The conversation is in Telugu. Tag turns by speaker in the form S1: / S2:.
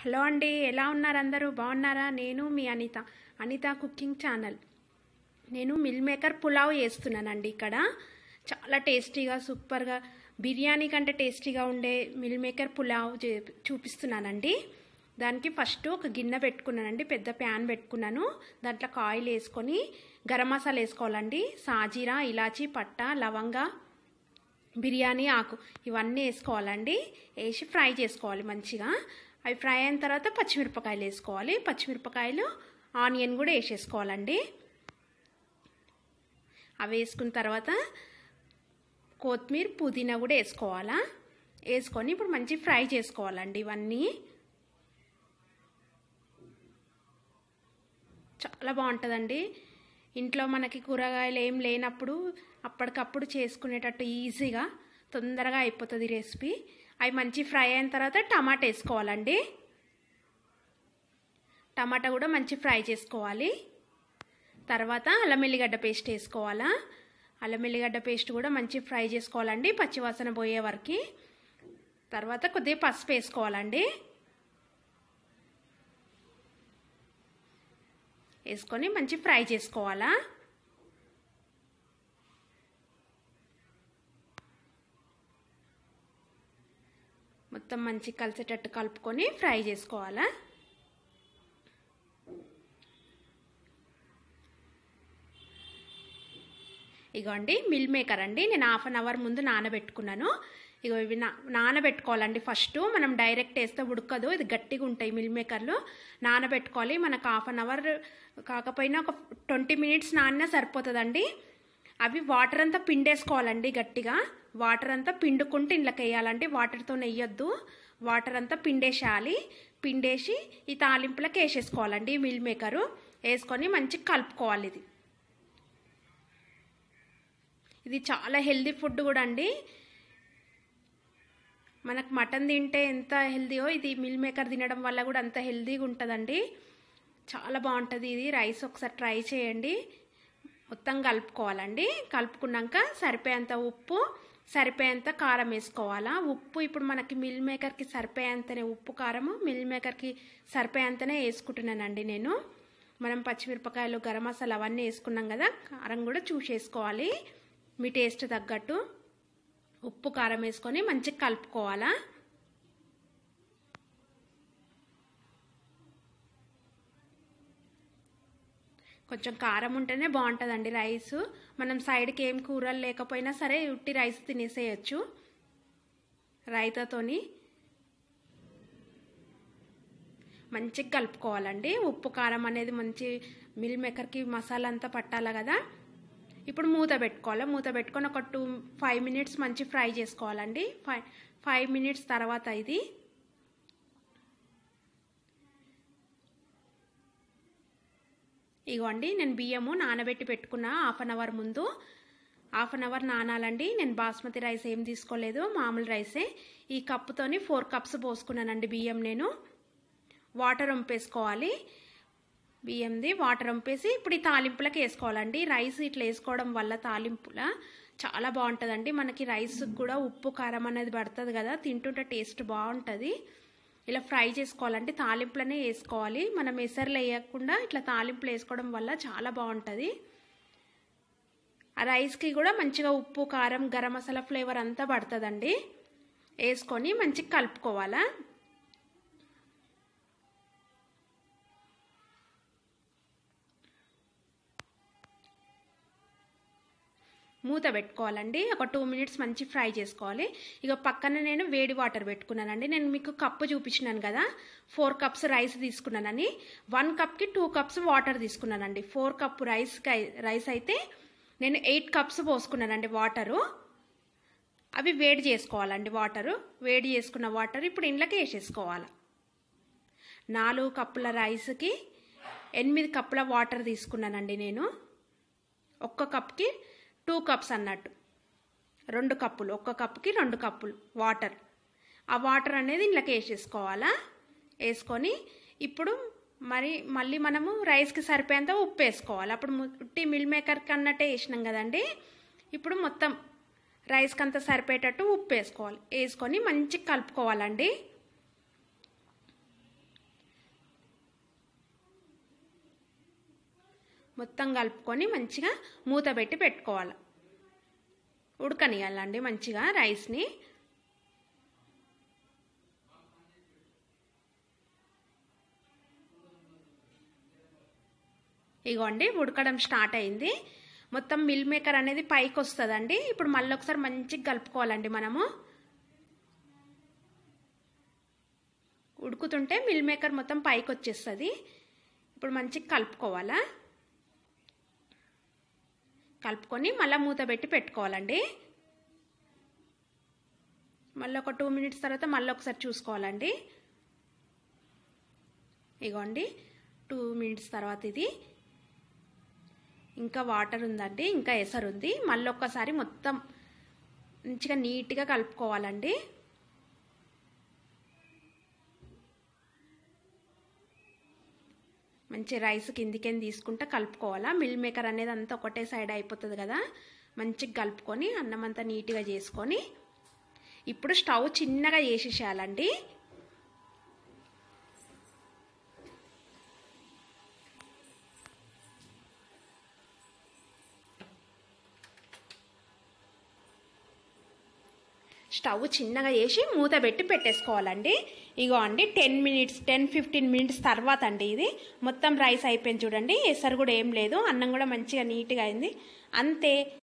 S1: హలో అండి ఎలా ఉన్నారు అందరూ బాగున్నారా నేను మీ అనిత అనిత కుకింగ్ ఛానల్ నేను మిల్ మేకర్ పులావ్ వేస్తున్నానండి ఇక్కడ చాలా టేస్టీగా సూపర్గా బిర్యానీ కంటే టేస్టీగా ఉండే మిల్ మేకర్ పులావ్ చూపిస్తున్నానండి దానికి ఫస్ట్ ఒక గిన్నె పెట్టుకున్నానండి పెద్ద ప్యాన్ పెట్టుకున్నాను దాంట్లో ఆయిల్ వేసుకొని గరం మసాలా వేసుకోవాలండి సాజీరా ఇలాచీ పట్ట లవంగా బిర్యానీ ఆకు ఇవన్నీ వేసుకోవాలండి వేసి ఫ్రై చేసుకోవాలి మంచిగా అవి ఫ్రై అయిన తర్వాత పచ్చిమిరపకాయలు వేసుకోవాలి పచ్చిమిరపకాయలు ఆనియన్ కూడా వేసేసుకోవాలండి అవి వేసుకున్న తర్వాత కొత్తిమీర పుదీనా కూడా వేసుకోవాలా వేసుకొని ఇప్పుడు మంచి ఫ్రై చేసుకోవాలండి ఇవన్నీ చాలా బాగుంటుందండి ఇంట్లో మనకి కూరగాయలు ఏం లేనప్పుడు అప్పటికప్పుడు చేసుకునేటట్టు ఈజీగా తొందరగా అయిపోతుంది రెసిపీ అవి మంచి ఫ్రై అయిన తర్వాత టమాటా వేసుకోవాలండి టమాటా కూడా మంచి ఫ్రై చేసుకోవాలి తర్వాత అల్లం ఎల్లిగడ్డ పేస్ట్ వేసుకోవాలా అల్లం ఎల్లిగడ్డ పేస్ట్ కూడా మంచి ఫ్రై చేసుకోవాలండి పచ్చివాసన పోయే వరకు తర్వాత కొద్దిగా పసుపు వేసుకోవాలండి వేసుకొని మంచి ఫ్రై చేసుకోవాలా మొత్తం మంచి కలిసేటట్టు కలుపుకొని ఫ్రై చేసుకోవాలా ఇగోండి మిల్ మేకర్ అండి నేను హాఫ్ అన్ అవర్ ముందు నానబెట్టుకున్నాను ఇగో ఇవి నానబెట్టుకోవాలండి ఫస్ట్ మనం డైరెక్ట్ వేస్తే ఉడకదు ఇది గట్టిగా ఉంటాయి మిల్ మేకర్లు నానబెట్టుకోవాలి మనకు హాఫ్ అన్ అవర్ కాకపోయినా ఒక ట్వంటీ మినిట్స్ నానినా సరిపోతుందండి అవి వాటర్ అంతా పిండేసుకోవాలండి గట్టిగా వాటర్ అంతా పిండుకుంటే ఇంట్లోకి వేయాలండి వాటర్తో నెయ్యొద్దు వాటర్ అంతా పిండేసేయాలి పిండేసి ఈ తాలింపులకు వేసేసుకోవాలండి మిల్ మేకరు వేసుకొని మంచిగా కలుపుకోవాలి ఇది ఇది చాలా హెల్దీ ఫుడ్ కూడా అండి మనకు మటన్ తింటే ఎంత హెల్దీయో ఇది మిల్ మేకర్ తినడం వల్ల కూడా అంత హెల్దీగా ఉంటుందండి చాలా బాగుంటుంది ఇది రైస్ ఒకసారి ట్రై చేయండి మొత్తం కలుపుకోవాలండి కలుపుకున్నాక సరిపోయేంత ఉప్పు సరిపోయేంత కారం వేసుకోవాలా ఉప్పు ఇప్పుడు మనకి మిల్ మేకర్కి సరిపోయేంతనే ఉప్పు కారము మిల్ మేకర్కి సరిపోయేంతనే వేసుకుంటున్నానండి నేను మనం పచ్చిమిరపకాయలు గరం మసాలా అవన్నీ వేసుకున్నాం కదా కారం కూడా చూసేసుకోవాలి మీ టేస్ట్ తగ్గట్టు ఉప్పు కారం వేసుకొని మంచిగా కలుపుకోవాలా కొంచెం కారం ఉంటేనే బాగుంటుందండి రైస్ మనం సైడ్కి ఏం కూరలు లేకపోయినా సరే ఉట్టి రైస్ తినేసేయచ్చు రైతాతోని మంచిగా కలుపుకోవాలండి ఉప్పు కారం అనేది మంచి మిల్ మేకర్కి మసాలా అంతా పట్టాలి కదా ఇప్పుడు మూత పెట్టుకోవాలి మూత పెట్టుకొని ఒక టూ ఫైవ్ మినిట్స్ మంచి ఫ్రై చేసుకోవాలండి ఫైవ్ ఫైవ్ మినిట్స్ తర్వాత ఇది ఇగోండి నేను బియ్యము నానబెట్టి పెట్టుకున్న హాఫ్ అన్ అవర్ ముందు హాఫ్ అన్ అవర్ నానాలండి నేను బాస్మతి రైస్ ఏం తీసుకోలేదు మామూలు రైసే ఈ కప్పుతోని ఫోర్ కప్స్ పోసుకున్నానండి బియ్యం నేను వాటర్ వంపేసుకోవాలి బియ్యంది వాటర్ వంపేసి ఇప్పుడు ఈ తాలింపులకు వేసుకోవాలండి రైస్ ఇట్లా వేసుకోవడం వల్ల తాలింపుల చాలా బాగుంటుందండి మనకి రైస్కి కూడా ఉప్పు కారం అనేది పడుతుంది కదా తింటుంటే టేస్ట్ బాగుంటుంది ఇలా ఫ్రై చేసుకోవాలంటే తాలింపులనే వేసుకోవాలి మనం ఎసర్లు వేయకుండా ఇట్లా తాలింపులు వేసుకోవడం వల్ల చాలా బాగుంటుంది ఆ రైస్కి కూడా మంచిగా ఉప్పు కారం గరం మసాలా ఫ్లేవర్ అంతా పడుతుందండి వేసుకొని మంచిగా కలుపుకోవాలా మూత పెట్టుకోవాలండి ఒక టూ మినిట్స్ మంచి ఫ్రై చేసుకోవాలి ఇక పక్కన నేను వేడి వాటర్ పెట్టుకున్నానండి నేను మీకు కప్పు చూపించినాను కదా ఫోర్ కప్స్ రైస్ తీసుకున్నానని వన్ కప్కి టూ కప్స్ వాటర్ తీసుకున్నానండి ఫోర్ కప్ రైస్ రైస్ అయితే నేను ఎయిట్ కప్స్ పోసుకున్నానండి వాటరు అవి వేడి చేసుకోవాలండి వాటరు వేడి చేసుకున్న వాటర్ ఇప్పుడు ఇండ్లకి వేసేసుకోవాలి నాలుగు కప్పుల రైస్కి ఎనిమిది కప్పుల వాటర్ తీసుకున్నానండి నేను ఒక్క కప్కి టూ కప్స్ అన్నట్టు రెండు కప్పులు ఒక్క కప్పుకి రెండు కప్పులు వాటర్ ఆ వాటర్ అనేది ఇంట్లోకి వేసేసుకోవాలా వేసుకొని ఇప్పుడు మరి మళ్ళీ మనము రైస్కి సరిపోయేంత ఉప్పు వేసుకోవాలి అప్పుడు ఉట్టి మిల్ మేకర్కి అన్నట్టే వేసినాం కదండి ఇప్పుడు మొత్తం రైస్కి అంత సరిపోయేటట్టు ఉప్పు వేసుకోవాలి వేసుకొని మంచిగా కలుపుకోవాలండి మొత్తం కలుపుకొని మంచిగా మూత పెట్టి పెట్టుకోవాలి ఉడకనియాలండి మంచిగా రైస్ని ఇగోండి ఉడకడం స్టార్ట్ అయింది మొత్తం మిల్ మేకర్ అనేది పైకి వస్తుందండి ఇప్పుడు మళ్ళీ ఒకసారి మంచిగా కలుపుకోవాలండి మనము ఉడుకుతుంటే మిల్ మేకర్ మొత్తం పైకి వచ్చేస్తుంది ఇప్పుడు మంచిగా కలుపుకోవాలా కలుపుకొని మళ్ళీ మూత పెట్టి పెట్టుకోవాలండి మళ్ళీ ఒక టూ మినిట్స్ తర్వాత మళ్ళీ ఒకసారి చూసుకోవాలండి ఇగోండి టూ మినిట్స్ తర్వాత ఇది ఇంకా వాటర్ ఉందండి ఇంకా ఎసరు ఉంది మళ్ళీ ఒక్కసారి మొత్తం మంచిగా నీట్గా కలుపుకోవాలండి మంచి రైస్ కిందికే తీసుకుంటే కలుపుకోవాలా మిల్ మేకర్ అనేది అంతా ఒకటే సైడ్ అయిపోతుంది కదా మంచిగా కలుపుకొని అన్నం అంతా నీట్గా చేసుకొని ఇప్పుడు స్టవ్ చిన్నగా చేసేసేయాలండి స్టవ్ చిన్నగా చేసి మూత పెట్టి పెట్టేసుకోవాలండి ఇగో అండి ten minutes ten fifteen minutes తర్వాత అండి ఇది మొత్తం రైస్ అయిపోయింది చూడండి ఎసరు కూడా ఏం లేదు అన్నం కూడా మంచిగా నీట్గా అయింది అంతే